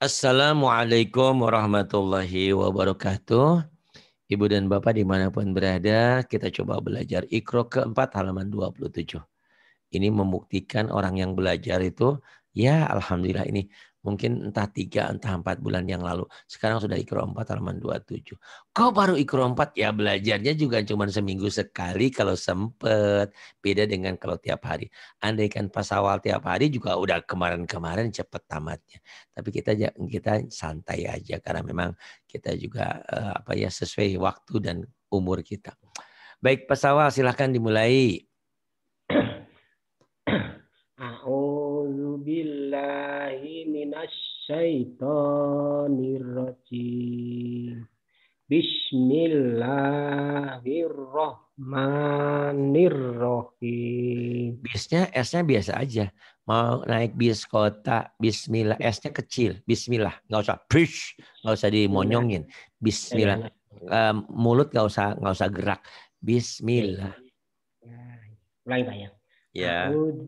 Assalamualaikum warahmatullahi wabarakatuh. Ibu dan Bapak dimanapun berada, kita coba belajar Ikro keempat halaman 27. Ini membuktikan orang yang belajar itu, ya Alhamdulillah ini mungkin entah tiga entah empat bulan yang lalu. Sekarang sudah ikro empat halaman tujuh Kau baru ikro empat ya belajarnya juga cuma seminggu sekali kalau sempet. Beda dengan kalau tiap hari. Andaikan pas awal tiap hari juga udah kemarin-kemarin cepet tamatnya. Tapi kita kita santai aja karena memang kita juga eh, apa ya sesuai waktu dan umur kita. Baik pas awal silahkan dimulai. A'udzu syaitonir rajim. Bismillahirrohmanirrohim. Bisnya S-nya biasa aja. Mau naik bis kota, bismillah. Iya. S-nya kecil, bismillah. Nggak usah push, nggak usah iya. dimonyongin. Bismillah. Um, mulut nggak usah nggak usah gerak. Bismillah. Mulai banyak. ya. Ya. Yeah.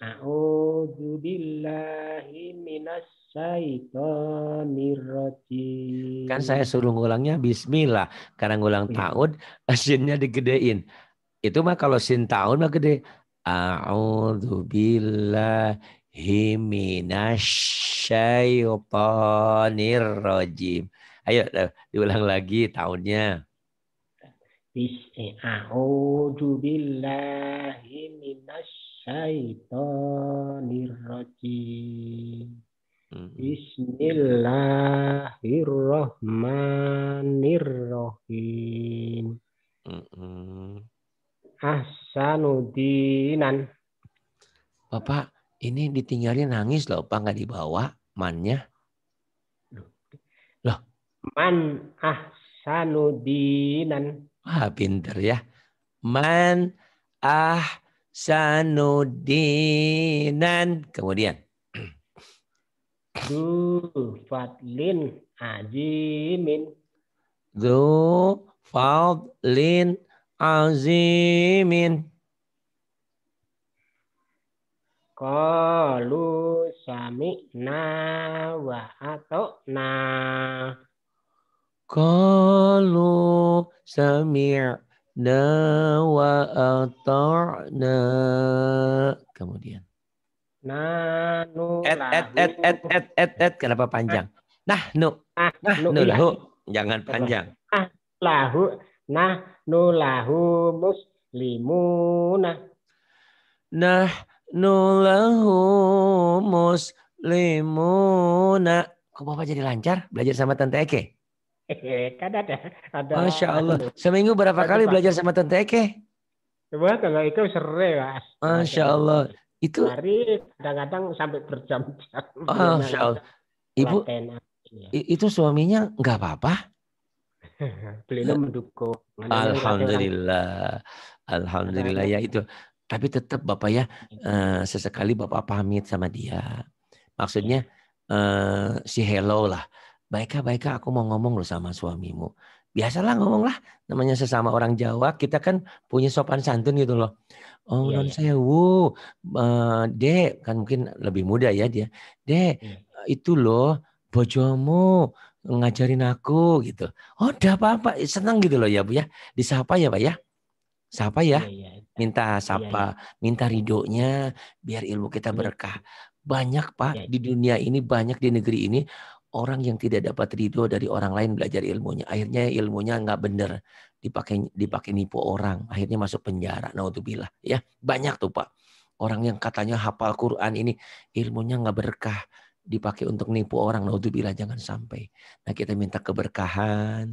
A'udzu billahi minas syaitonir rajim. Kan saya suruh ngulangnya bismillah. Karena ngulang ya. ta'ud, sinnya digedein. Itu mah kalau sin ta'ud mah gede. A'udzu billahi minasyaitonir rajim. Ayo eh, diulang lagi tahunnya. A'udzu billahi minasy Ayo Bismillahirrohmanirrohim. mm Ahsanudinan. Bapak, ini ditinggalin nangis loh, Pak. Nggak dibawa mannya. Loh. Man ahsanudinan. Wah, pinter ya. Man ah sanudinan. Kemudian. Du Fatlin azimin. Du Fatlin azimin. Kalu sami'na wa na Kalu sami na wa ata'na kemudian nanu et et et et et et et kenapa panjang nah ah, nu nah nu lahu jangan panjang nah lahu nah nu lahu muslimuna nah nu lahu muslimuna kok bapak jadi lancar belajar sama tante Eke kan ada, ada. Masya Allah. Seminggu berapa kali belajar sama Tante Eke? Semua kalau itu sering, Mas. Masya Allah. Itu hari kadang-kadang sampai berjam-jam. Oh, Masya Allah. Ibu, iya. itu suaminya nggak apa-apa? Beliau mendukung. Alhamdulillah. Alhamdulillah ya itu. Tapi tetap Bapak ya, eh, sesekali Bapak pamit sama dia. Maksudnya iya. eh, si hello lah baiklah baiklah aku mau ngomong loh sama suamimu. Biasalah ngomong lah, namanya sesama orang Jawa, kita kan punya sopan santun gitu loh. Oh, yeah, non yeah. saya, wo, uh, eh, dek, kan mungkin lebih muda ya dia. Dek, yeah. Iya. itu loh bojomu ngajarin aku gitu. Oh, udah apa-apa, senang gitu loh ya Bu ya. Disapa ya Pak ya. Sapa ya. Iya, iya. Minta sapa, minta ridhonya biar ilmu kita berkah. Banyak Pak di dunia ini, banyak di negeri ini orang yang tidak dapat ridho dari orang lain belajar ilmunya. Akhirnya ilmunya nggak bener dipakai dipakai nipu orang. Akhirnya masuk penjara. Naudzubillah, ya banyak tuh pak orang yang katanya hafal Quran ini ilmunya nggak berkah dipakai untuk nipu orang. Naudzubillah, jangan sampai. Nah kita minta keberkahan.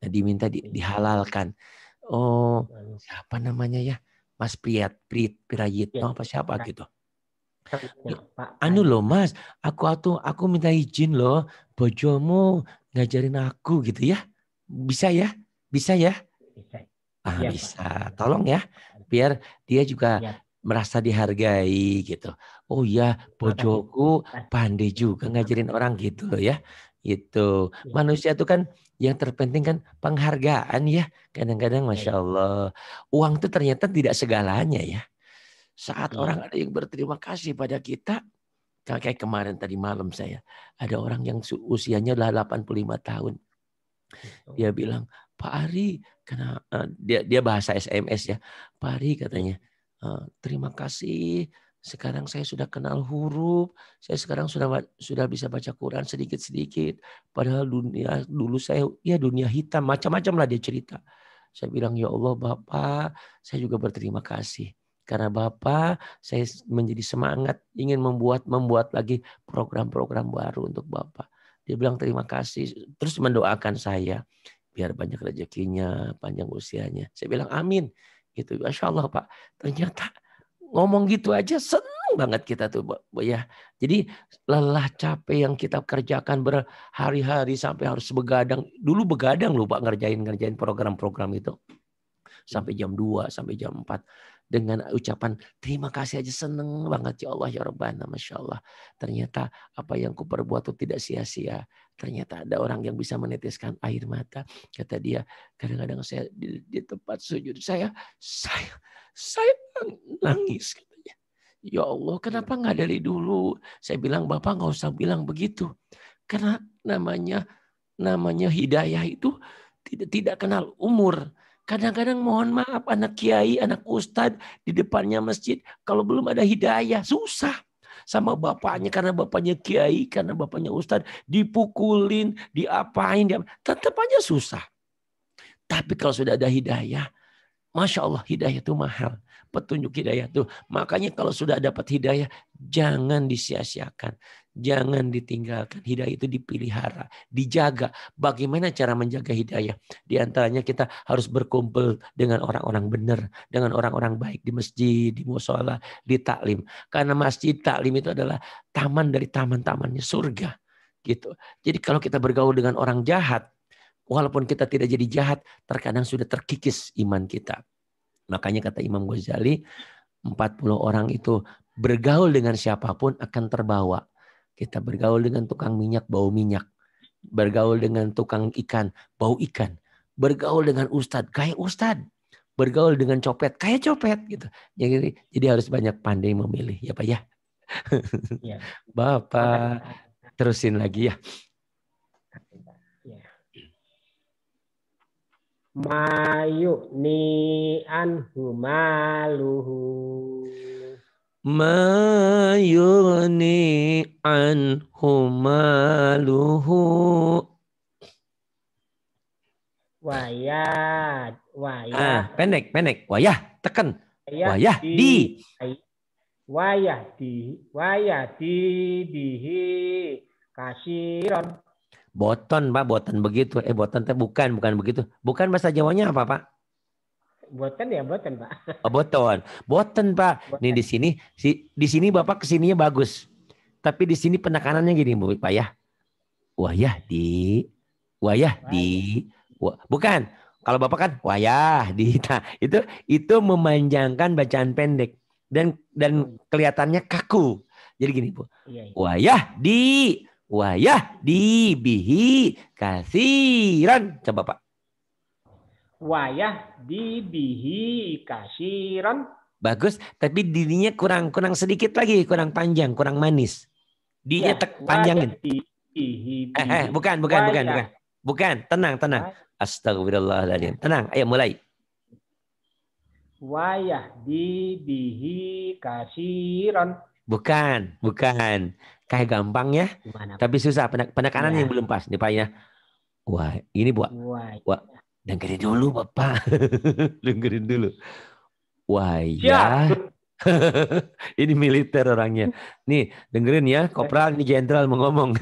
Nah diminta di, dihalalkan. Oh siapa namanya ya Mas Priat Priat Pirayitno ya, apa siapa ya. gitu Iya, anu loh mas, aku atuh aku minta izin loh, bojomu ngajarin aku gitu ya, bisa ya, bisa ya, bisa. Ah, ya, bisa. Tolong ya, biar dia juga ya. merasa dihargai gitu. Oh ya, bojoku pandai juga ngajarin orang gitu ya itu iya. manusia itu kan yang terpenting kan penghargaan ya kadang-kadang masya iya. Allah uang tuh ternyata tidak segalanya ya saat Betul. Hmm. orang ada yang berterima kasih pada kita, kayak kemarin tadi malam saya, ada orang yang usianya adalah 85 tahun. Dia bilang, Pak Ari, karena uh, eh, dia dia bahasa SMS ya, Pak Ari katanya, uh, terima kasih. Sekarang saya sudah kenal huruf, saya sekarang sudah sudah bisa baca Quran sedikit-sedikit. Padahal dunia dulu saya ya dunia hitam macam-macam lah dia cerita. Saya bilang ya Allah Bapak, saya juga berterima kasih. Karena Bapak, saya menjadi semangat ingin membuat membuat lagi program-program baru untuk Bapak. Dia bilang terima kasih, terus mendoakan saya biar banyak rezekinya, panjang usianya. Saya bilang amin. Gitu. Masya Allah Pak, ternyata ngomong gitu aja seneng banget kita tuh Bu ya. Jadi lelah capek yang kita kerjakan berhari-hari sampai harus begadang. Dulu begadang loh Pak ngerjain-ngerjain program-program itu. Sampai jam 2, sampai jam 4 dengan ucapan terima kasih aja seneng banget ya Allah ya Rabbana Masya Allah. Ternyata apa yang ku perbuat itu tidak sia-sia. Ternyata ada orang yang bisa meneteskan air mata. Kata dia, kadang-kadang saya di, di tempat sujud saya, saya, saya nangis. Katanya. Ya Allah, kenapa nggak dari dulu? Saya bilang, Bapak nggak usah bilang begitu. Karena namanya namanya hidayah itu tidak tidak kenal umur. Kadang-kadang mohon maaf anak kiai, anak ustad di depannya masjid. Kalau belum ada hidayah, susah sama bapaknya karena bapaknya kiai, karena bapaknya ustad dipukulin, diapain, diapain. tetap aja susah. Tapi kalau sudah ada hidayah, masya Allah hidayah itu mahal petunjuk hidayah itu, Makanya kalau sudah dapat hidayah, jangan disia-siakan. Jangan ditinggalkan. Hidayah itu dipelihara, dijaga. Bagaimana cara menjaga hidayah? Di antaranya kita harus berkumpul dengan orang-orang benar, dengan orang-orang baik di masjid, di musola, di taklim. Karena masjid taklim itu adalah taman dari taman-tamannya surga gitu. Jadi kalau kita bergaul dengan orang jahat, walaupun kita tidak jadi jahat, terkadang sudah terkikis iman kita. Makanya kata Imam Ghazali, 40 orang itu bergaul dengan siapapun akan terbawa. Kita bergaul dengan tukang minyak, bau minyak. Bergaul dengan tukang ikan, bau ikan. Bergaul dengan ustad kayak ustad, Bergaul dengan copet, kayak copet gitu. Jadi, jadi harus banyak pandai memilih, ya Pak ya. Iya. Bapak terusin lagi ya. Mayukni anhu maluhu. Mayurni anhu maluhu. Wayat, wayat. Ah, pendek, pendek. Wayah, tekan. Wayah, wayah di. di. Wayah di, wayah di dihi kasiron Boton, Pak, boton begitu. Eh, boton teh bukan, bukan begitu. Bukan bahasa Jawanya apa, Pak? Boton ya, boton, Pak. Oh, boton. Boton, Pak. Boten. Nih di sini si, di sini Bapak kesininya bagus. Tapi di sini penekanannya gini, Bu, Pak ya. Wayah di wayah di wah, bukan. Kalau Bapak kan wayah di nah, itu itu memanjangkan bacaan pendek dan dan hmm. kelihatannya kaku. Jadi gini, Bu. Iya, iya. Wayah di Wayah dibihi kasiran. Coba Pak. Wayah dibihi kasiran. Bagus, tapi dirinya kurang kurang sedikit lagi, kurang panjang, kurang manis. Dinya ya, tek panjangin. eh, eh, bukan, bukan, bukan, bukan. Bukan, tenang, tenang. Astagfirullahaladzim. Tenang, ayo mulai. Wayah dibihi kasiran. Bukan, bukan kayak gampang ya, Gimana? tapi susah penek penekanan ya. yang belum pas nih Pak ya. Wah, ini buat wah, iya. dengerin dulu Bapak. dengerin dulu. Wah, ya. ini militer orangnya. Nih, dengerin ya, Kopral ini jenderal mengomong.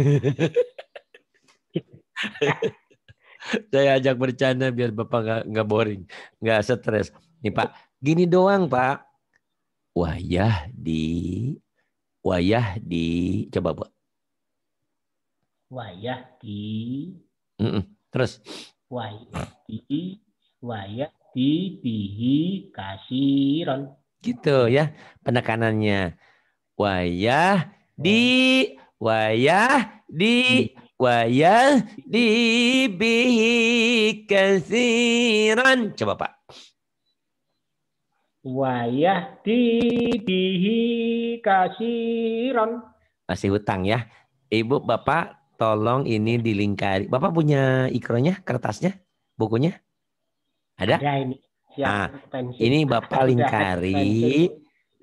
Saya ajak bercanda biar Bapak nggak boring, nggak stres. Nih Pak, gini doang Pak. Wah, ya di Wayah di coba buat. Wayah di. Mm -mm. Terus. Wayah di. Wayah di bihi kasiron. Gitu ya penekanannya. Wayah di. Wayah di. Wayah di bihi kasiron. Coba Pak. Wayah dibihi kasiron. Masih hutang ya. Ibu, Bapak, tolong ini dilingkari. Bapak punya ikronya, kertasnya, bukunya? Ada? Ada ini. Siap, nah, ini Bapak lingkari,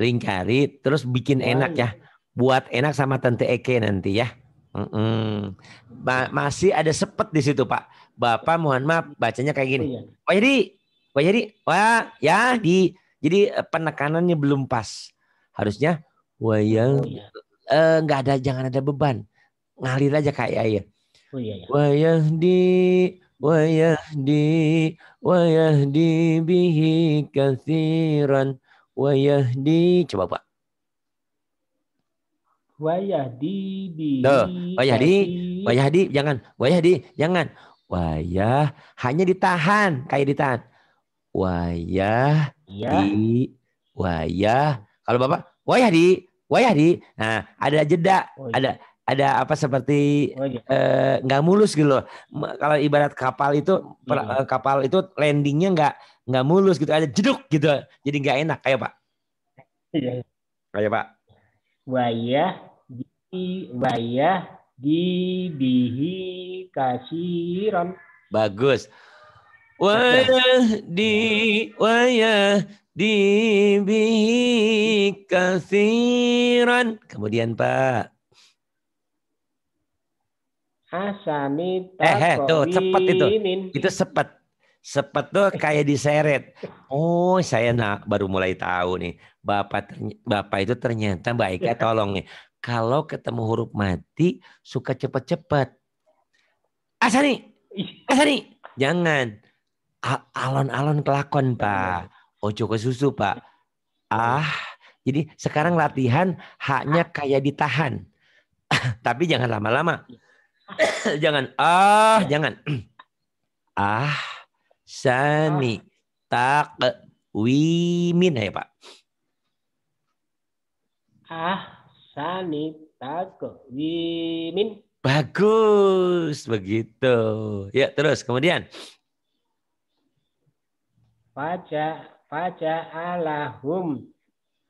lingkari, terus bikin oh, enak iya. ya. Buat enak sama Tante Eke nanti ya. Mm -mm. masih ada sepet di situ Pak. Bapak mohon maaf bacanya kayak gini. Oh, iya. Wah jadi, wah jadi, wah ya di jadi eh, penekanannya belum pas. Harusnya wayang oh, iya. Eh, nggak ada jangan ada beban. Ngalir aja kayak air. Ya, ya. Oh, iya, iya. iya di wayah iya, di bihi kathiran di coba Pak. wayah di di wayah di jangan, wayah di jangan. Wayah hanya ditahan, kayak ditahan. Wayah Iya. Di wayah. Kalau Bapak wayah di wayah di. Nah, ada jeda, oh, iya. ada ada apa seperti eh, nggak oh, iya. uh, mulus gitu loh. Kalau ibarat kapal itu iya. uh, kapal itu landingnya nggak nggak mulus gitu, ada jeduk gitu. Jadi nggak enak kayak Pak. Iya. Kayak Pak. Wayah di wayah di bihi kasiron. Bagus. ويهدي ويهدي به كثيرا kemudian Pak Hasani eh, eh tuh cepat itu itu cepat cepat tuh kayak diseret oh saya nak baru mulai tahu nih bapak bapak itu ternyata baiknya ya. tolong nih kalau ketemu huruf mati suka cepat cepat. Asani iya. Asani jangan alon-alon kelakon pak iya. ojo ke susu pak ah jadi sekarang latihan haknya kayak ditahan tapi jangan lama-lama jangan ah jangan ah sami tak eh, wimin ya pak ah sani tak wimin bagus begitu ya terus kemudian Faja faja alahum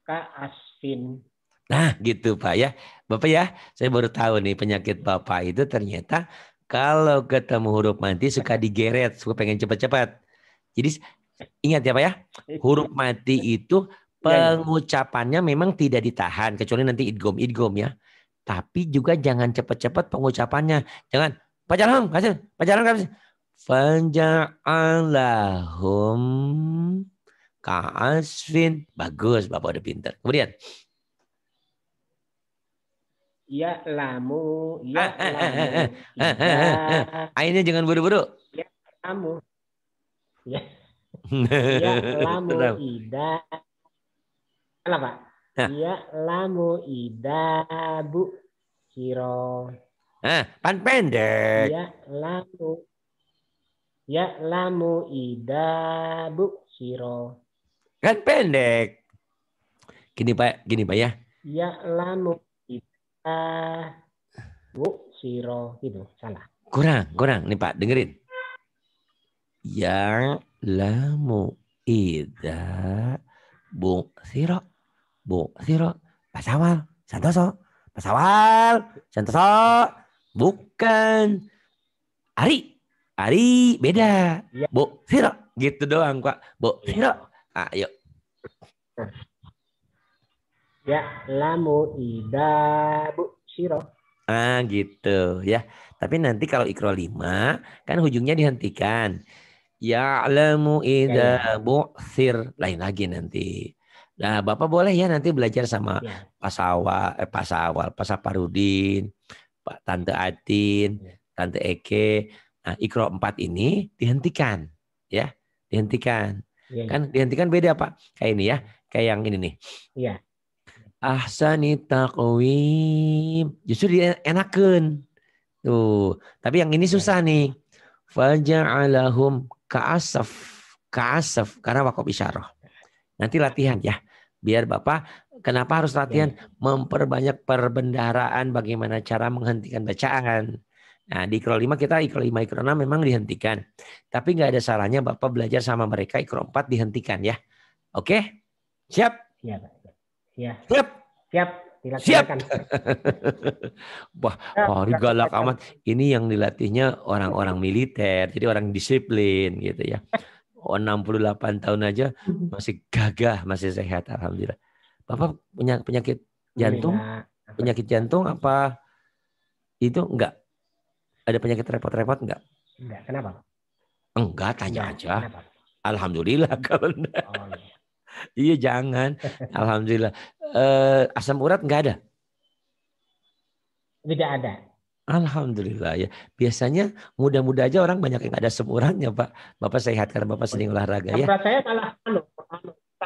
ka asfin. Nah, gitu Pak ya. Bapak ya, saya baru tahu nih penyakit Bapak itu ternyata kalau ketemu huruf mati suka digeret, suka pengen cepat-cepat. Jadi ingat ya Pak ya, huruf mati itu pengucapannya memang tidak ditahan kecuali nanti idgom idgom ya. Tapi juga jangan cepat-cepat pengucapannya. Jangan pacaran, pacaran, pacaran, Faja'alahum ka'asfin. Bagus, Bapak udah pinter. Kemudian. Ya lamu, ya lamu. akhirnya Ainnya jangan buru-buru. Ya lamu. Ya. ya lamu ida. kenapa Pak. Ya lamu ida bu kiro. Ah, eh, pan pendek. Ya lamu Ya lamu bu siro. Kan pendek. Gini Pak, gini Pak ya. Ya lamu bu siro gitu, salah. Kurang, kurang. Nih Pak, dengerin. Ya lamu bu siro. Bu siro. Pasawal, Santoso. Pasawal, Santoso. Bukan. Ari. Ari beda. Ya. Bu Siro gitu doang Pak. Bu iya. Siro. Ayo. Ah, ya lamu ida bu Siro. Ah gitu ya. Tapi nanti kalau ikro lima kan ujungnya dihentikan. Ya lamu ida ya, ya. bu sir lain lagi nanti. Nah, Bapak boleh ya nanti belajar sama ya. Pak Sawal, eh, Pak Sawal, Pak Saparudin, Pak Tante Atin, ya. Tante Eke Nah, ikro 4 ini dihentikan, ya. Dihentikan. Ya. Kan dihentikan beda, Pak. Kayak ini ya, kayak yang ini nih. Iya. Ahsani taqwim. Justru dienakan. Tuh. Tapi yang ini iya. susah nih. Faja'alahum ka'asaf. Ka'asaf. Karena wakaf isyarah. Nanti latihan ya. Biar Bapak Kenapa harus latihan? Ya. Memperbanyak perbendaharaan bagaimana cara menghentikan bacaan. Nah, di Ikro 5 kita Ikro 5, Ikro 6 memang dihentikan. Tapi nggak ada salahnya Bapak belajar sama mereka Ikro 4 dihentikan ya. Oke? Siap? Siap. Ya. Iya. Siap. Siap. Silakan. Siap. Wah, wah galak amat. Ini yang dilatihnya orang-orang militer, jadi orang disiplin gitu ya. Oh, 68 tahun aja masih gagah, masih sehat alhamdulillah. Bapak punya penyakit iya, jantung? Penyakit jantung apa itu enggak? Ada penyakit repot-repot enggak? Enggak, kenapa? Enggak, tanya enggak, aja. Kenapa? Alhamdulillah hmm. kalau enggak. Oh, iya. iya, jangan. Alhamdulillah. Eh, asam urat enggak ada? Tidak ada. Alhamdulillah ya. Biasanya mudah muda aja orang banyak yang ada semurannya Pak. Bapak sehat karena Bapak oh, sering iya. olahraga ya. saya malah anu,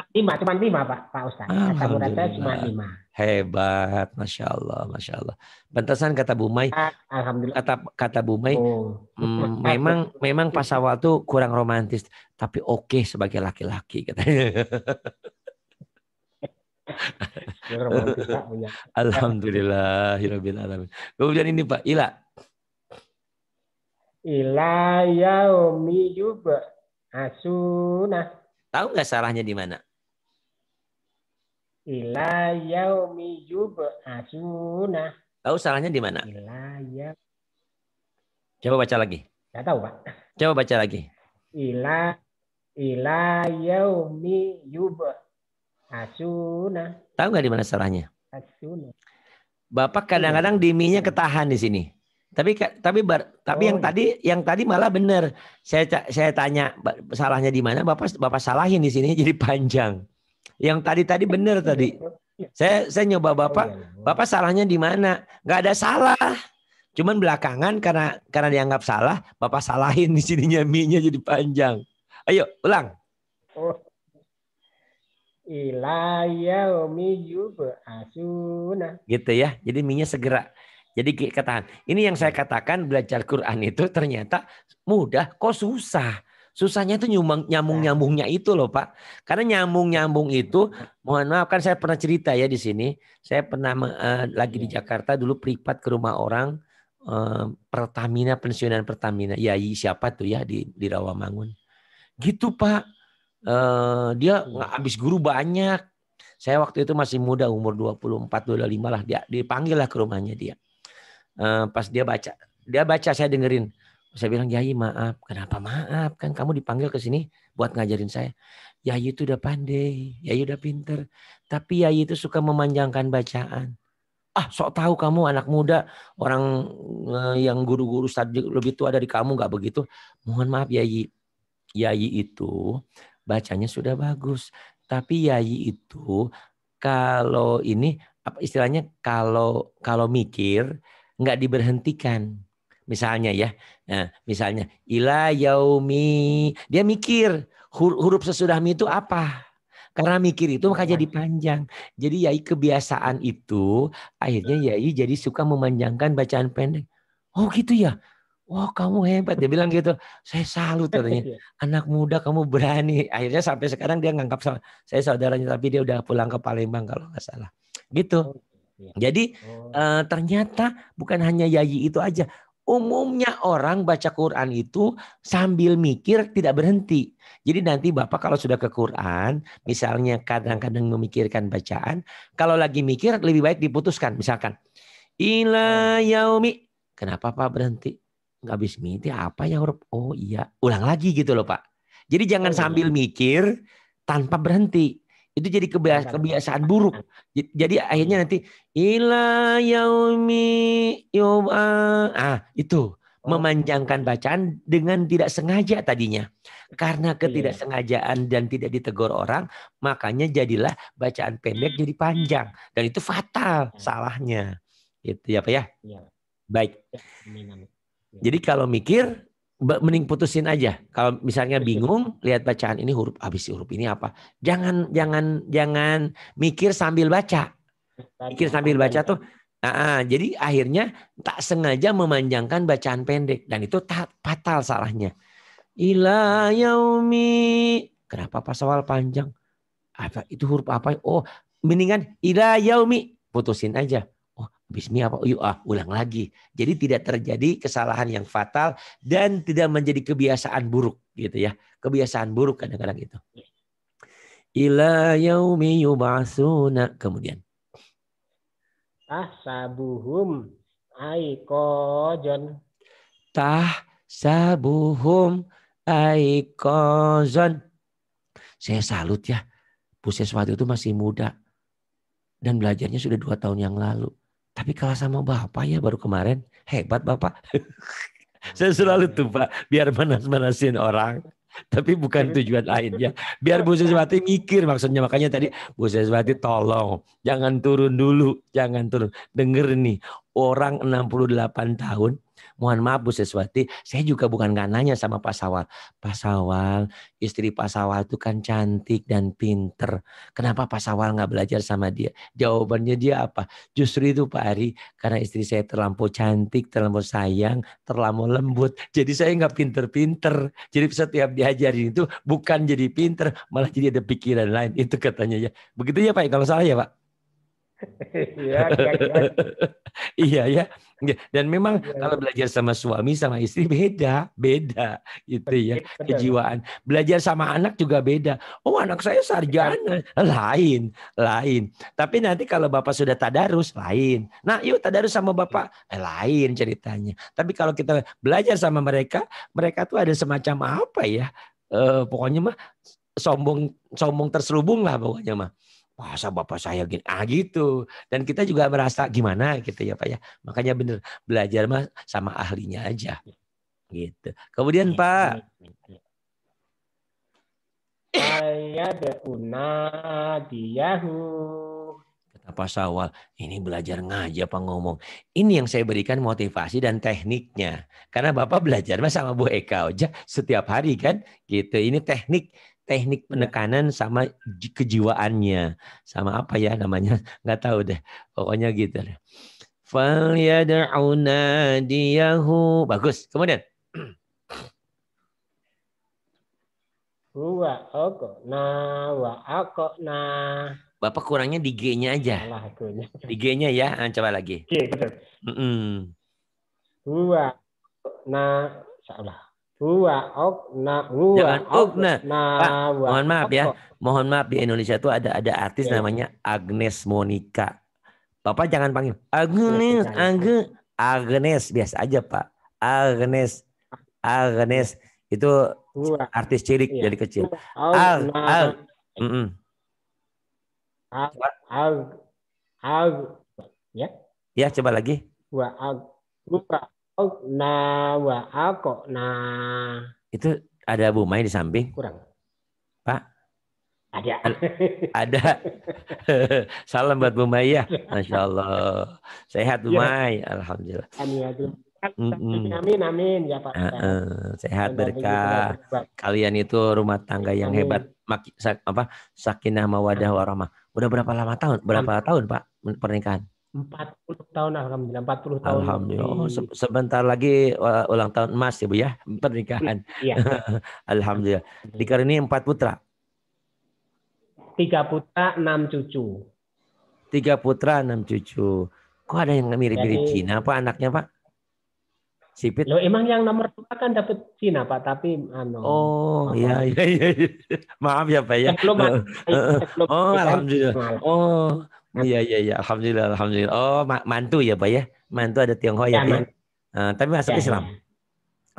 lima cuma lima pak pak Ustaz kata rata cuma lima hebat masya Allah masya Allah bantasan kata Bumai ah, alhamdulillah kata kata Bumai oh. mm, memang memang pas awal tuh kurang romantis tapi oke okay sebagai laki-laki katanya ya, Alhamdulillah, ya alamin. Kemudian ini Pak Ila. Ila yaumi yub asuna. Tahu nggak salahnya di mana? ila yaumi yub'asuna. Tahu salahnya di mana? Ila yaumi. Coba baca lagi. Enggak tahu, Pak. Coba baca lagi. Ila ila yaumi yub'asuna. Tahu nggak di mana salahnya? Asuna. Bapak kadang-kadang iya. di mie-nya ketahan di sini. Tapi tapi bar, tapi oh, yang iya. tadi yang tadi malah benar. Saya saya tanya salahnya di mana? Bapak Bapak salahin di sini jadi panjang. Yang tadi-tadi benar tadi. Saya saya nyoba Bapak, oh, iya, iya. Bapak salahnya di mana? Gak ada salah. Cuman belakangan karena karena dianggap salah, Bapak salahin di sininya mi jadi panjang. Ayo, ulang. Oh. Ilayaumi yub'asuna. Gitu ya. Jadi minyak segera. Jadi katakan, ini yang saya katakan belajar Quran itu ternyata mudah kok susah. Susahnya itu nyumbang nyambung-nyambungnya ya. itu loh, Pak. Karena nyambung-nyambung itu mohon maaf kan saya pernah cerita ya di sini. Saya pernah uh, lagi di iya. Jakarta dulu privat ke rumah orang uh, Pertamina pensiunan Pertamina. ya siapa tuh ya di di Rawamangun. Gitu, Pak. Uh, dia iya. habis guru banyak. Saya waktu itu masih muda umur 24 25 lah dia dipanggil lah ke rumahnya dia. Uh, pas dia baca, dia baca saya dengerin saya bilang Yayi maaf kenapa maaf kan kamu dipanggil ke sini buat ngajarin saya Yayi itu udah pandai Yayi udah pinter tapi Yayi itu suka memanjangkan bacaan ah sok tahu kamu anak muda orang eh, yang guru-guru lebih tua dari kamu Gak begitu mohon maaf Yayi. Yayi itu bacanya sudah bagus tapi Yayi itu kalau ini apa istilahnya kalau kalau mikir nggak diberhentikan misalnya ya. Nah, misalnya ila yaumi. Dia mikir huruf sesudah mi itu apa? Karena mikir itu maka jadi iya. panjang. Jadi Yai kebiasaan itu akhirnya iya. Yai jadi suka memanjangkan bacaan pendek. Oh gitu ya. Wah wow, kamu hebat. Dia bilang gitu. Saya salut katanya. Iya. Anak muda kamu berani. Akhirnya sampai sekarang dia nganggap sama saya saudaranya. Tapi dia udah pulang ke Palembang kalau nggak salah. Gitu. Oh, jadi oh. uh, ternyata bukan hanya Yayi itu aja umumnya orang baca Quran itu sambil mikir tidak berhenti. Jadi nanti Bapak kalau sudah ke Quran, misalnya kadang-kadang memikirkan bacaan, kalau lagi mikir lebih baik diputuskan. Misalkan, ila yaumi. Kenapa Pak berhenti? Gak habis miti apa ya huruf? Oh iya, ulang lagi gitu loh Pak. Jadi jangan oh, iya. sambil mikir tanpa berhenti itu jadi kebiasaan, iya. kebiasaan buruk. Jadi akhirnya nanti ila yaumi Ah, itu oh. memanjangkan bacaan dengan tidak sengaja tadinya. Karena iya. ketidaksengajaan dan tidak ditegur orang, makanya jadilah bacaan pendek jadi panjang dan itu fatal iya. salahnya. Itu ya, Pak ya? Baik. Ya, ya. Jadi kalau mikir mending putusin aja. Kalau misalnya bingung, lihat bacaan ini huruf habis huruf ini apa. Jangan jangan jangan mikir sambil baca. Mikir sambil baca tuh. Nah, jadi akhirnya tak sengaja memanjangkan bacaan pendek dan itu tak fatal salahnya. Ila yaumi. Kenapa pas soal panjang? Apa itu huruf apa? Oh, mendingan ila yaumi. Putusin aja. Bismi apa ah ulang lagi. Jadi tidak terjadi kesalahan yang fatal dan tidak menjadi kebiasaan buruk gitu ya. Kebiasaan buruk kadang-kadang itu. Ila yaumi yub'asuna. Kemudian. sabuhum aikozon. aikojon. sabuhum aikozon. Saya salut ya. Puseswati itu masih muda. Dan belajarnya sudah dua tahun yang lalu tapi kalau sama Bapak ya baru kemarin, hebat Bapak. Saya selalu tuh Pak, biar manas-manasin orang. Tapi bukan tujuan lain ya Biar Bu Seswati mikir maksudnya. Makanya tadi Bu Seswati tolong. Jangan turun dulu. Jangan turun. Dengar nih. Orang 68 tahun Mohon maaf Bu Siswati, saya juga bukan gak nanya sama Pak Sawal. Pak Sawal, istri Pak Sawal itu kan cantik dan pinter. Kenapa Pak Sawal gak belajar sama dia? Jawabannya dia apa? Justru itu Pak Ari, karena istri saya terlampau cantik, terlampau sayang, terlampau lembut. Jadi saya gak pinter-pinter. Jadi setiap diajarin itu bukan jadi pinter, malah jadi ada pikiran lain. Itu katanya ya. Begitu ya Pak, kalau salah ya Pak? Iya, iya, ya, iya Dan memang iya. kalau belajar sama suami sama istri beda, beda gitu ya kejiwaan. Belajar sama anak juga beda. Oh, anak saya sarjana, iya. lain, lain. Tapi nanti kalau Bapak sudah tadarus lain. Nah, yuk tadarus sama Bapak, eh, lain ceritanya. Tapi kalau kita belajar sama mereka, mereka tuh ada semacam apa ya? Eh, pokoknya mah sombong sombong terselubung lah pokoknya mah masa bapak saya gini ah gitu dan kita juga merasa gimana gitu ya pak ya makanya bener belajar mah sama ahlinya aja gitu kemudian iya, pak iya, iya, saya deuna diyahu kata Pak Sawal ini belajar ngaji apa ngomong ini yang saya berikan motivasi dan tekniknya karena bapak belajar mah sama Bu Eka aja setiap hari kan gitu ini teknik teknik iya. penekanan sama kejiwaannya sama apa ya namanya nggak tahu deh pokoknya gitu deh diyahu bagus kemudian wa oko na wa ako na. Bapak kurangnya di G-nya aja. Di G-nya ya, ah, coba lagi. G, betul. Mm -mm. na salah. Huwa okna huwa Jangan okna. Nah. okna. Pak, mohon maaf ya. Mohon maaf di Indonesia itu ada ada artis yeah. namanya Agnes Monica. Bapak jangan panggil iya, Agnes, iya, iya. Agnes, Agnes biasa aja, Pak. Agnes, Agnes itu artis cilik yeah. dari kecil. Ag, ag, mm -mm. ag, ag, ya. Ya, coba lagi. Wa ag, lupa. Oh, na wa ako na. Itu ada Bu Mai di samping? Kurang. Pak? Ada. Ada. Salam buat Bu Mai ya. Masya Allah. Sehat Bu iya. Mai. Ya. Alhamdulillah. Amin. Amin, amin, ya Pak. Uh, uh, sehat berkah. Kalian itu rumah tangga yang amin. hebat. Maki, apa sakinah mawadah warahmah. Udah berapa lama tahun? Berapa amin. tahun Pak pernikahan? 40 tahun alhamdulillah 40 tahun. Alhamdulillah. Oh, sebentar lagi uh, ulang tahun emas ya Bu ya pernikahan. Iya. alhamdulillah. ini empat putra. Tiga putra, enam cucu. Tiga putra, enam cucu. Kok ada yang mirip-mirip Cina Apa anaknya Pak? Sipit. Loh, emang yang nomor dua kan dapat Cina Pak, tapi ano. Oh, iya iya iya. Maaf ya Pak ya. Belum, oh, belum, oh alhamdulillah. Oh, Iya iya iya, alhamdulillah alhamdulillah. Oh, mantu ya, Pak ya. Mantu ada Tionghoa ya. ya. Uh, tapi masuk ya, ya, Islam. Ya.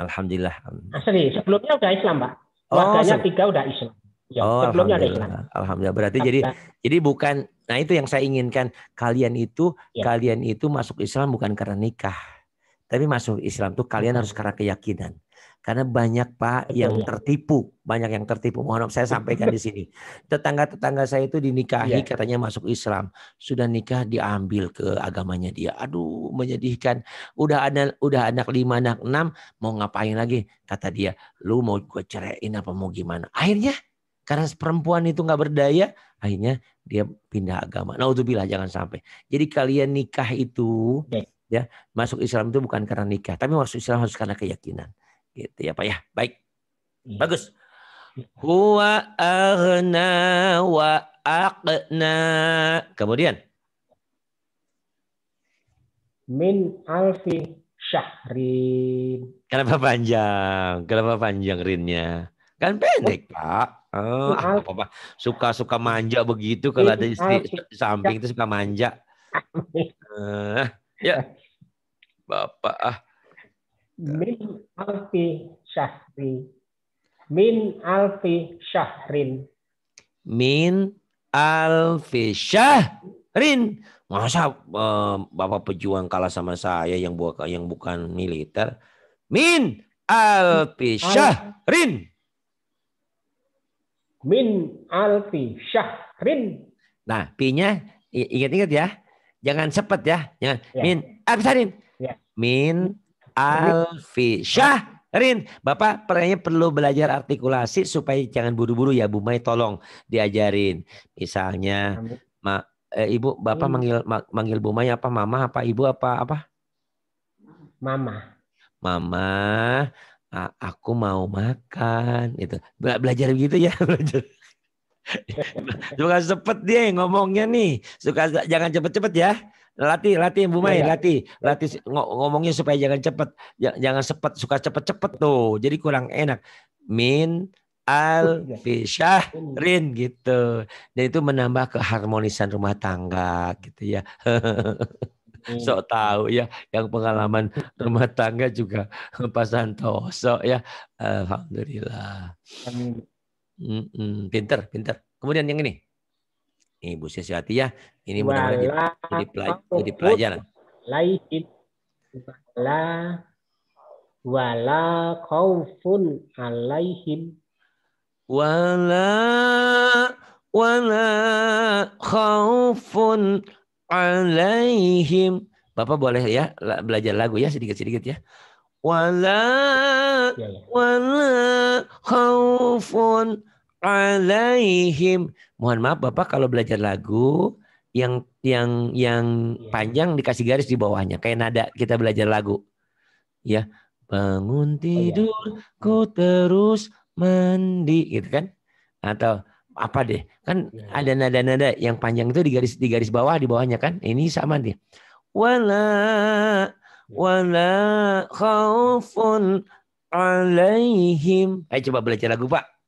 Alhamdulillah. Asli, ah, sebelumnya udah Islam, Pak. Oh, Warganya oh, tiga udah Islam. Ya, oh, sebelumnya ada Islam. Alhamdulillah. Berarti jadi jadi bukan nah itu yang saya inginkan kalian itu ya. kalian itu masuk Islam bukan karena nikah. Tapi masuk Islam tuh kalian harus karena keyakinan. Karena banyak Pak yang tertipu, banyak yang tertipu. Mohon maaf saya sampaikan di sini. Tetangga-tetangga saya itu dinikahi ya. katanya masuk Islam, sudah nikah diambil ke agamanya dia. Aduh, menyedihkan. Udah ada udah anak lima, anak enam, mau ngapain lagi? Kata dia, lu mau gue ceraiin apa mau gimana? Akhirnya karena perempuan itu nggak berdaya, akhirnya dia pindah agama. Nah, bilang jangan sampai. Jadi kalian nikah itu ya masuk Islam itu bukan karena nikah, tapi masuk Islam harus karena keyakinan. Gitu ya Pak ya. Baik. Iya. Bagus. Huwa aghna wa aqna. Kemudian min alfi syahrin. Kenapa panjang? Kenapa panjang rinnya? Kan pendek, Pak. Oh, ah, apa, Suka-suka manja begitu kalau ada istri samping itu suka manja. Uh, ya. Bapak ah. Min alfi syahri. Min alfi syahrin. Min alfi syahrin. Masa eh, Bapak pejuang kalah sama saya yang bukan yang bukan militer? Min alfi syahrin. Min alfi syahrin. Nah, pinya ingat-ingat ya. Jangan cepat ya. Jangan. Ya. Min syahrin Ya. Min Alfi. Rin, Bapak pernahnya perlu belajar artikulasi supaya jangan buru-buru ya Bu Mai tolong diajarin. Misalnya ma, eh, Ibu, Bapak hmm. manggil ma, manggil Bu Mai apa Mama apa Ibu apa apa? Mama. Mama, aku mau makan itu. Belajar begitu ya, belajar. suka cepet dia ngomongnya nih. Suka jangan cepet-cepet ya latih latih Bu Mai, ya, latih, latih ngomongnya supaya jangan cepet jangan cepet suka cepet-cepet tuh. Jadi kurang enak. Min al oh, iya. Rin gitu. Dan itu menambah keharmonisan rumah tangga gitu ya. Hmm. Sok tahu ya yang pengalaman rumah tangga juga Pak toso ya. Alhamdulillah. Mm -mm, pinter, pinter. Kemudian yang ini. Ini Bu hati ya. ini mudah-mudahan jadi, jadi, pelaj jadi pelajaran. Laihim Wala. wala khaufun alaihim wala wala khaufun alaihim Bapak boleh ya belajar lagu ya sedikit-sedikit ya wala ya, ya. wala khaufun alaihim. Mohon maaf Bapak kalau belajar lagu yang yang yang iya. panjang dikasih garis di bawahnya kayak nada kita belajar lagu. Ya, bangun oh, iya. tidur oh, ku terus mandi gitu kan? Atau apa deh? Kan iya. ada nada-nada yang panjang itu di garis di garis bawah di bawahnya kan? Ini sama nih. Wala wala khaufun alaihim. Ayo coba belajar lagu, Pak.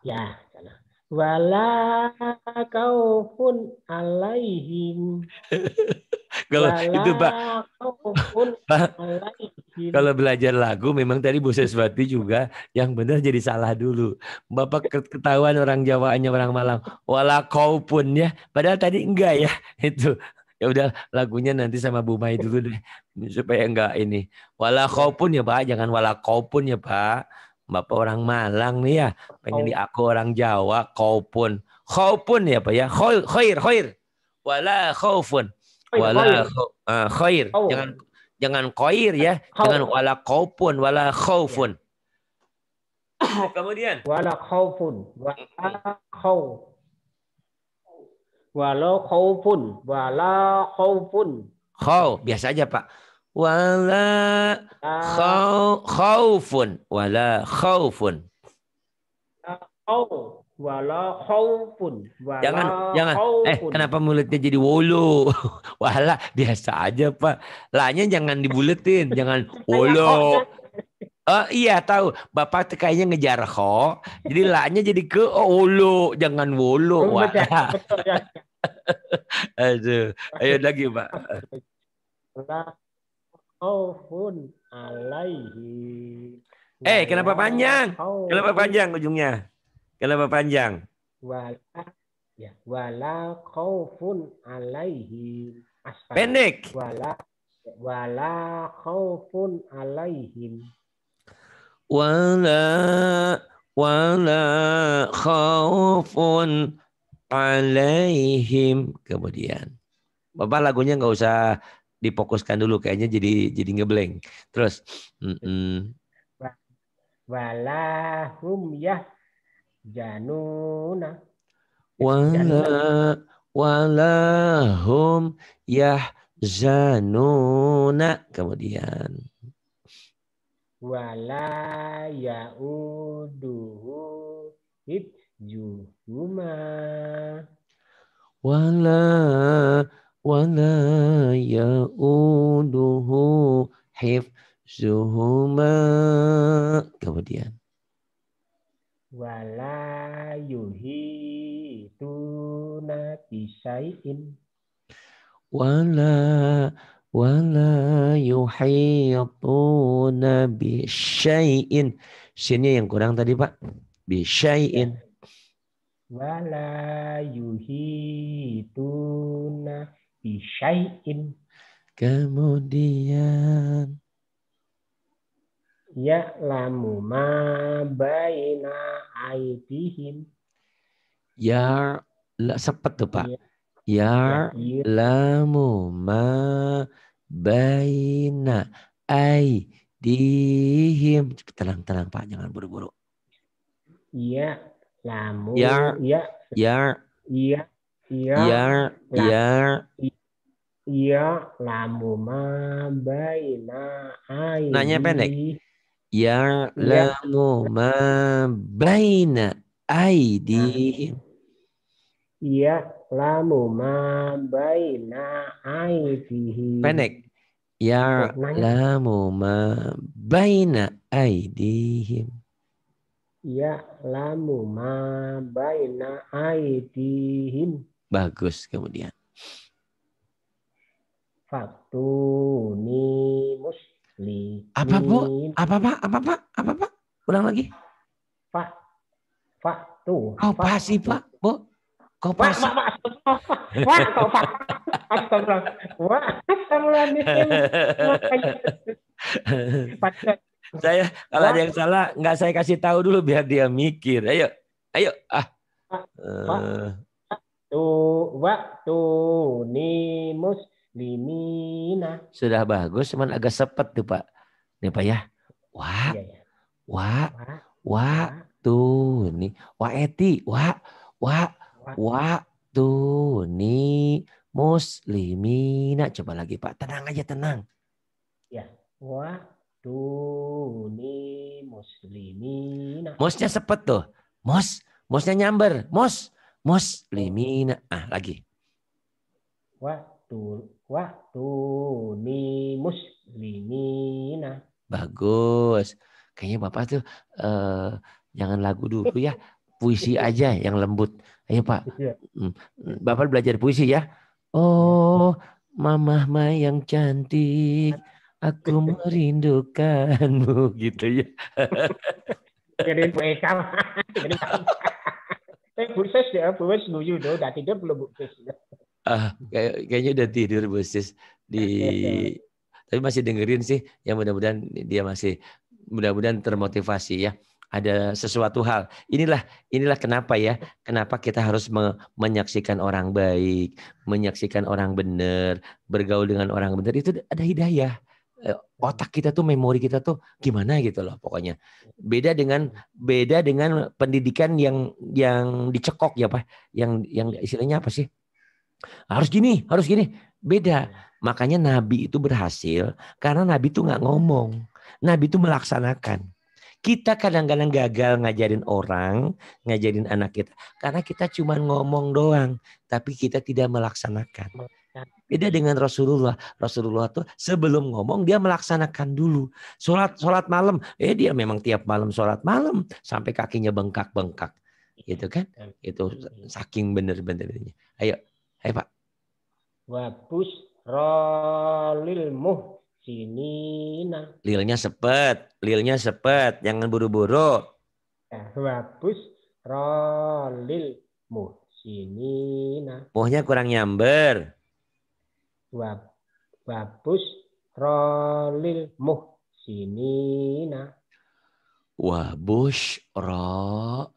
Ya, sana. Wala kaufun alaihim. kalau itu Pak. kalau belajar lagu memang tadi Bu Seswati juga yang benar jadi salah dulu. Bapak ketahuan orang Jawa hanya orang Malang. Wala kaufun ya. Padahal tadi enggak ya. Itu ya udah lagunya nanti sama Bu Mai dulu deh supaya enggak ini wala kaupun ya Pak jangan wala kaupun ya Pak Bapak orang Malang nih ya, pengen di aku orang Jawa, kau pun. Kau pun ya Pak ya, khair, khair. khair. Wala khaufun. Wala khair. Eh, jangan jangan khair ya, walau jangan wala kaupun, wala pun. Ya. Kemudian wala pun, wala kau Wala walau wala pun, kau biasa aja Pak wala khaufun wala khaufun wala khaufun wala jangan jangan eh kenapa mulutnya jadi wolo wala biasa aja pak Lahnya jangan dibuletin jangan wolo Oh iya tahu bapak kayaknya ngejar ho jadi lahnya jadi ke oh, wolo jangan wolo wala ya. aduh ayo lagi pak Khaufun alaihi. Eh, kenapa panjang? Kenapa panjang ujungnya? Kenapa panjang? Wala ya wala khaufun alaihi. Pendek. Wala wala khaufun alaihim. Wala wala khaufun alaihim. Kemudian. Bapak lagunya nggak usah difokuskan dulu kayaknya jadi jadi ngebleng Terus walahum ya januna wala walahum ya januna kemudian wala yauduhu hibjuhuma wala ولا يؤوده حفظهما kemudian wala yuhituna bisyai'in wala wala yuhituna bisyai'in sini yang kurang tadi Pak bisyai'in wala yuhituna bisyai'in. Kemudian ya lamu ma baina aidihim. Ya la, sepet tuh Pak. Ya, ya iya. lamu ma baina aidihim. Tenang-tenang Pak, jangan buru-buru. Ya lamu ya iya. ya ya ya ya ya Ya lamu ma baina aini. Nanya pendek. Ya iya. lamu ma baina aidi. Ya lamu ma baina aidihi. Pendek. Ya iya, lamu ma baina aidihim. Ya lamu ma baina aidihim. Bagus kemudian. Faktuni muslim. Apa bu? Apa pak? Apa pak? Apa pak? Ulang lagi. Pak. Pak Kau pasti pak bu. Kau pasti. Pak, pak, pak. Wah, kau pak. Saya kalau ada yang salah nggak saya kasih tahu dulu biar dia mikir. Ayo, ayo. Ah. waktu eh. waktu ni muslim limina. Sudah bagus, cuman agak sepet tuh Pak. Nih Pak ya. Wah, wah, wah, tuh nih. Wah eti, wah, wah, wah, tuh nih. Muslimina. Coba lagi Pak, tenang aja tenang. Ya, wah, tuh nih. Muslimina. Mosnya sepet tuh. Mos, mosnya nyamber. Mos, muslimina. Ah, lagi. Wah, tuh Waktu nih muslimina. Bagus. Kayaknya Bapak tuh eh, jangan lagu dulu ya, puisi aja yang lembut. Ayo Pak, iya. hmm. Bapak belajar puisi ya. Oh, mamah yang cantik, aku merindukanmu gitu ya. Jadi mereka, jadi, puisi eh, ya, proses nuju dong, tidak belum puisi. Ah, hmm. kayak, kayaknya udah tidur Bu Sis di tapi masih dengerin sih. Ya mudah-mudahan dia masih mudah-mudahan termotivasi ya. Ada sesuatu hal. Inilah inilah kenapa ya. Kenapa kita harus me menyaksikan orang baik, menyaksikan orang benar, bergaul dengan orang benar itu ada hidayah eh, otak kita tuh memori kita tuh gimana gitu loh pokoknya beda dengan beda dengan pendidikan yang yang dicekok ya pak yang yang istilahnya apa sih harus gini, harus gini. Beda. Makanya Nabi itu berhasil karena Nabi itu nggak ngomong. Nabi itu melaksanakan. Kita kadang-kadang gagal ngajarin orang, ngajarin anak kita. Karena kita cuma ngomong doang, tapi kita tidak melaksanakan. Beda dengan Rasulullah. Rasulullah tuh sebelum ngomong dia melaksanakan dulu. Sholat, sholat malam. Eh dia memang tiap malam sholat malam. Sampai kakinya bengkak-bengkak. Gitu kan? Itu saking bener-benernya. Ayo Hai Pak. Wa busrolil muhsinina. Lilnya sepet, lilnya sepet, jangan buru-buru. Eh, Wa busrolil muhsinina. Muhnya kurang nyamber. Wabus babus rolil muhsinina. wabush ro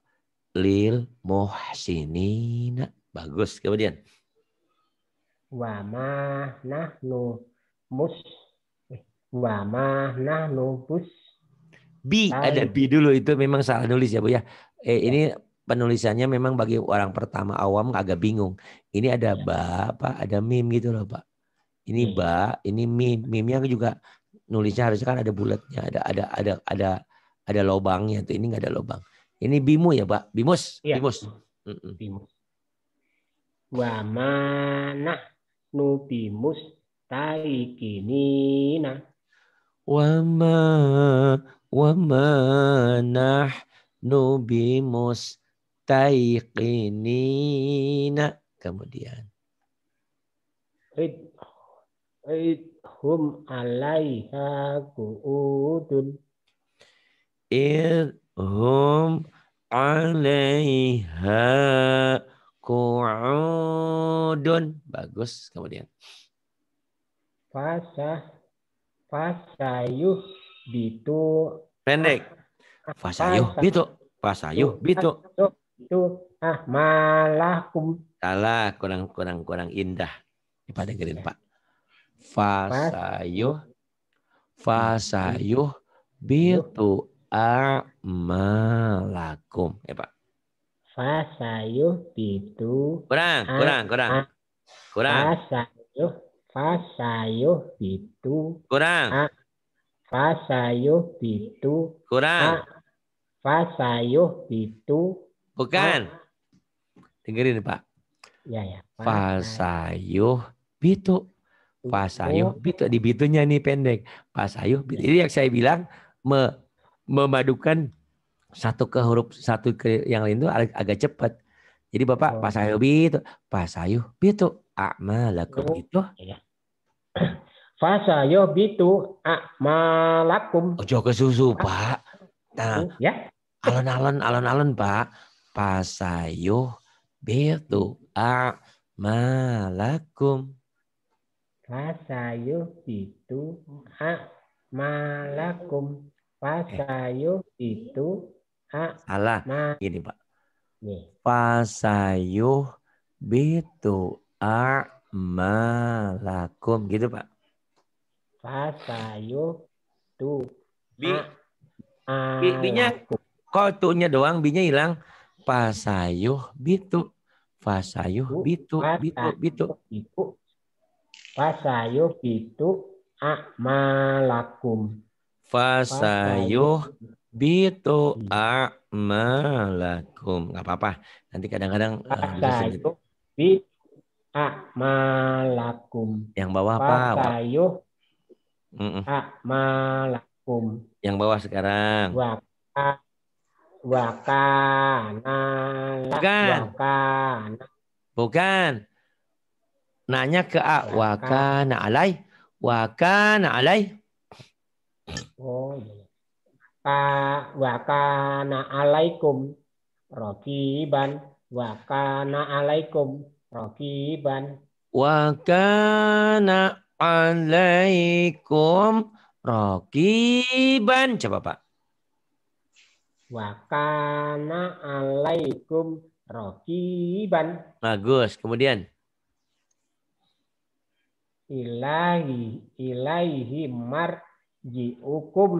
lil muhsinina. Bagus. Kemudian wa ma nahnu mus wa ma nahnu bus eh, bi ada bi dulu itu memang salah nulis ya Bu ya. Eh ya. ini penulisannya memang bagi orang pertama awam agak bingung. Ini ada ya. ba apa ada mim gitu loh Pak. Ini ya. ba, ini mim. Mimnya juga nulisnya harus kan ada bulatnya, ada ada ada ada ada lobangnya tuh. Ini nggak ada lobang. Ini bimu ya Pak, bimus, ya. bimus. Mm Bimus. Wa wa taikinina wama wamana, nahnu taikinina kemudian Aid Aid hum alaiha kuudun id hum alaiha Ku'udun. Bagus. Kemudian. Fasah. Fasayuh bitu. Pendek. Ah, fasayuh bitu. Fasayuh bitu. Itu ah malakum. Salah, kurang kurang kurang indah. Pak dengerin Pak. Fasayuh fasayuh bitu amalakum. Ya eh, Pak fasayuh bitu kurang kurang kurang kurang fasayuh fasayuh bitu kurang a, fasayuh bitu kurang a, fasayuh bitu bukan dengerin pak ya ya fasayuh bitu fasayuh bitu di bitunya nih pendek fasayuh bitu ini ya. yang saya bilang me, memadukan satu ke huruf satu ke yang lain itu agak cepat. Jadi Bapak oh. pasayu bitu, pasayu itu a'malakum itu. Fasayu bitu a'malakum. Ojo ke susu, ah. Pak. Nah, ya. Alon-alon alon-alon, Pak. Pasayu bitu a'malakum. Fasayu bitu a'malakum. Fasayu eh. bitu Ha? Salah. Ma. Nah, Gini Pak. Fasayuh bitu a'malakum. Gitu Pak. Fasayuh tu. Bi. Bi, binya kotunya doang, binya hilang. Fasayuh bitu. Fasayuh bitu. Bitu. Bitu. bitu. Fasayuh bitu a'malakum. Fasayuh Bitu hmm. a'malakum. Enggak apa-apa. Nanti kadang-kadang ah, itu gitu. bi a'malakum. Yang bawah apa? Pakayuh a'malakum. Yang bawah sekarang. Waka wakana Bukan. Wakana. Bukan. Nanya ke A. Wakana alai. Wakana alai. Oh, iya ka wa kana alaikum raqiban wa kana alaikum raqiban wa kana alaikum raqiban coba Pak wa kana alaikum raqiban bagus kemudian ilahi ilaihi marjiukum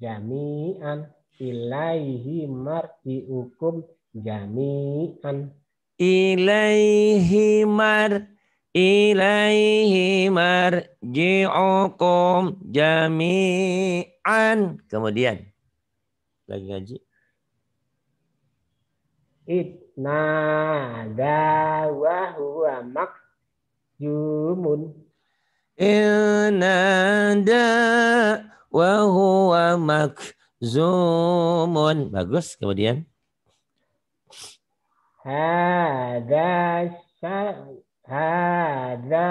jami'an ilaihi marji'ukum jami'an ilaihi mar ilaihi marji'ukum jami'an kemudian lagi ngaji da wa huwa makjumun da wa huwa makzumun. Bagus. Kemudian hadza hadza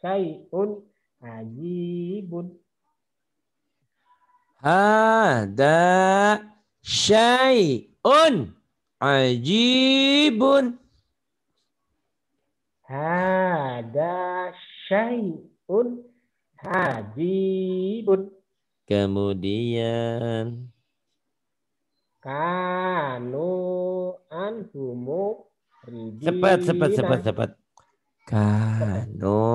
syai'un ajibun. Hada syai'un ajibun. Hada syai'un ajibun. Kemudian kanu anhumu cepat cepat cepat cepat kanu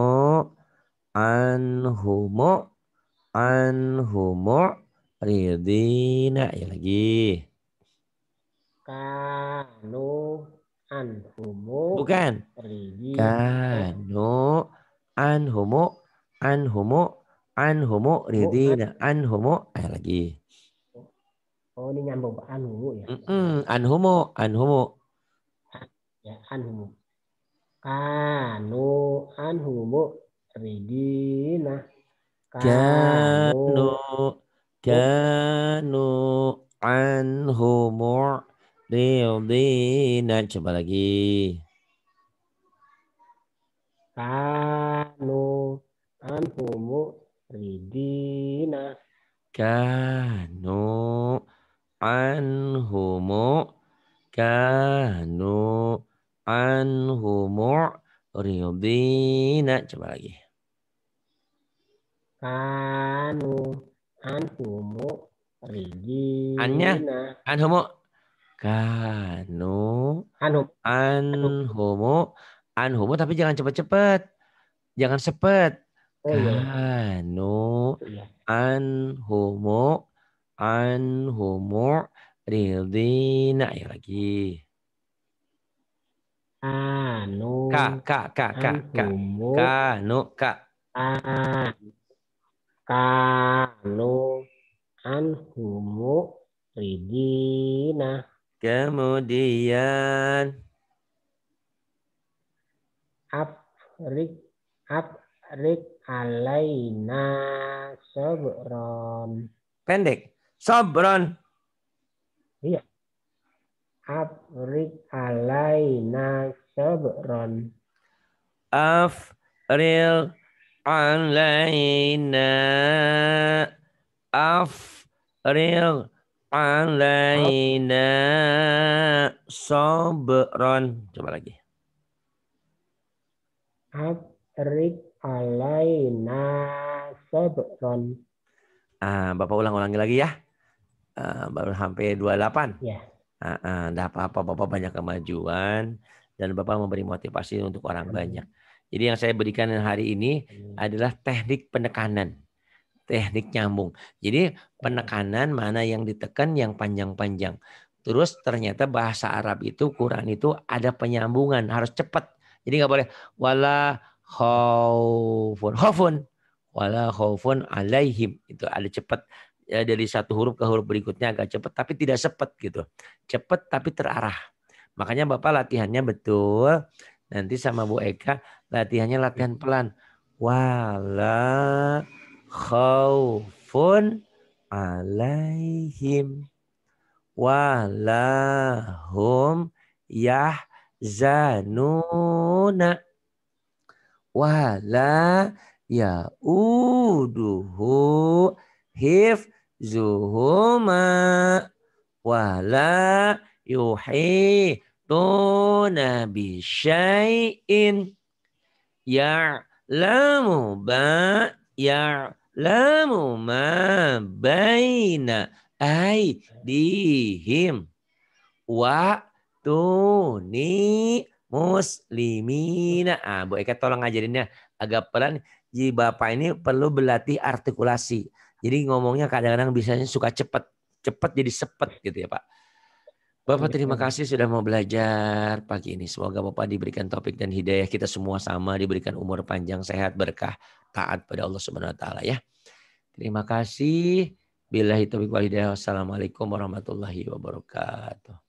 anhumu anhumu ridina ya lagi kanu anhumu bukan ridina. kanu anhumu anhumu anhumu ridina anhumu eh lagi oh ini nyambung anhumu ya mm -mm, anhumu anhumu ya anhumu kanu anhumu ridina kanu kanu anhumu ridina coba lagi kanu anhumu ridina kanu anhumu kanu anhumu ridina coba lagi kanu anhumu ridina annya anhumu kanu anhum anhumu anhumu tapi jangan cepat-cepat, jangan sepet Oh, iya. kanu anhumu iya. anhumu ridina ya lagi anu ka ka ka ka ka kanu ka kanu anhumu ridina kemudian ap rik alaina sabron. Pendek. sobron Iya. Afrik alaina sabron. Afril alaina afril alaina sabron. Coba lagi. Afrik alaina sabron. Ah, Bapak ulang-ulangi lagi ya. Uh, baru sampai 28. Ya. Uh, ah, uh, ah, enggak apa-apa Bapak banyak kemajuan dan Bapak memberi motivasi untuk orang banyak. Jadi yang saya berikan hari ini adalah teknik penekanan. Teknik nyambung. Jadi penekanan mana yang ditekan yang panjang-panjang. Terus ternyata bahasa Arab itu Quran itu ada penyambungan harus cepat. Jadi nggak boleh wala khaufun. Khaufun. Wala khaufun alaihim. Itu ada cepat ya, dari satu huruf ke huruf berikutnya agak cepat tapi tidak sepet gitu. Cepat tapi terarah. Makanya Bapak latihannya betul. Nanti sama Bu Eka latihannya latihan pelan. Wala khaufun alaihim wala hum yahzanuna wala hif zuhuma wala yuhituna bisyai'in lamu ba lamu ma baina aidihim wa tuni muslimina. Ah, Bu Eka tolong ngajarinnya agak pelan. Jadi Bapak ini perlu berlatih artikulasi. Jadi ngomongnya kadang-kadang biasanya suka cepet, cepet jadi sepet gitu ya Pak. Bapak terima iya. kasih sudah mau belajar pagi ini. Semoga Bapak diberikan topik dan hidayah kita semua sama. Diberikan umur panjang, sehat, berkah, taat pada Allah Subhanahu Wa Taala ya. Terima kasih. Bila itu wal hidayah. Wassalamualaikum warahmatullahi wabarakatuh.